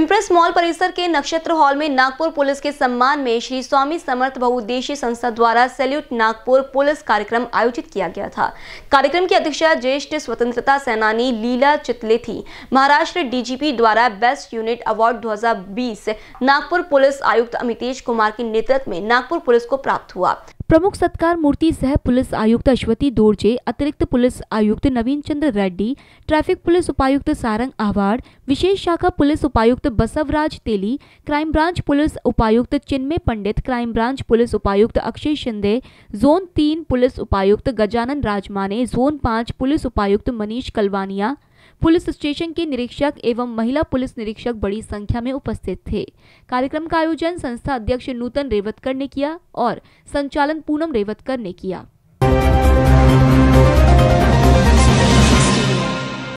impress mall परिसर के नक्षत्र हॉल में नागपुर पुलिस के सम्मान में श्री स्वामी समर्थ बहुउद्देशीय संस्था द्वारा सैल्यूट नागपुर पुलिस कार्यक्रम आयोजित किया गया था कार्यक्रम की अध्यक्षता ज्येष्ठ स्वतंत्रता सेनानी लीला चितले थी महाराष्ट्र डीजीपी द्वारा best unit award 2020 Nagpur police आयुक्त अमितेश कुमार के नेतृत्व में नागपुर पुलिस को प्राप्त हुआ प्रमुख सत्कार मूर्ति सह पुलिस आयुक्त अश्वती दोरजे अतिरिक्त पुलिस आयुक्त नवीन चंद्र रेड्डी ट्रैफिक पुलिस उपायुक्त सारंग आहाड़ विशेष शाखा पुलिस उपायुक्त Basavaraj Teli crime branch police उपायुक्त Chinmay Pandit crime branch police उपायुक्त अक्षय शिंदे जोन तीन पुलिस उपायुक्त गजानन राजमाने जोन पाँच पुलिस उपायुक्त मनीष कलवानिया पुलिस स्टेशन के निरीक्षक एवं महिला पुलिस निरीक्षक बड़ी संख्या में उपस्थित थे कार्यक्रम का आयोजन संस्था अध्यक्ष नूतन रेवतकर ने किया और संचालन पूनम रेवतकर ने किया